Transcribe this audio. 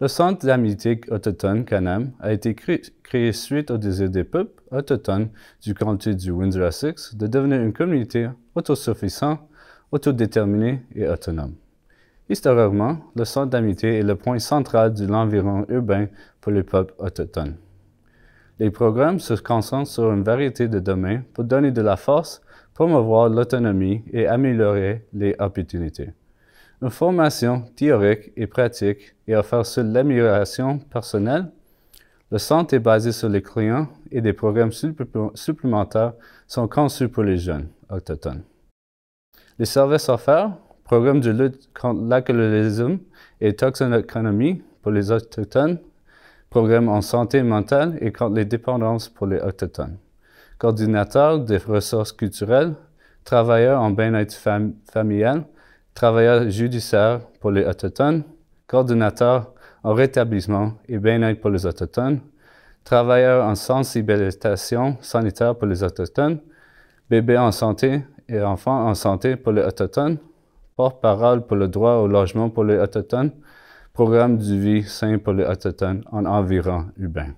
Le Centre d'amitié autochtone Canam a été créé, suite au désir des peuples autochtones du comté du Windsor-Essex de devenir une communauté autosuffisante, autodéterminée et autonome. Historiquement, le centre d'amitié est le point central de l'environnement urbain pour les peuples autochtones. Les programmes se concentrent sur une variété de domaines pour donner de la force, promouvoir l'autonomie et améliorer les opportunités une formation théorique et pratique et offert sur l'amélioration personnelle. Le centre est basé sur les clients et des programmes supplémentaires sont conçus pour les jeunes autochtones. Les services offerts, programmes de lutte contre l'alcoolisme et économique pour les autochtones, programmes en santé mentale et contre les dépendances pour les autochtones, coordinateur des ressources culturelles, travailleur en bien-être familial, travailleur judiciaire pour les Autochtones, coordinateur en rétablissement et bien-être pour les Autochtones, travailleur en sensibilisation sanitaire pour les Autochtones, bébé en santé et enfants en santé pour les Autochtones, porte-parole pour le droit au logement pour les Autochtones, programme du vie sain pour les Autochtones en environ urbain.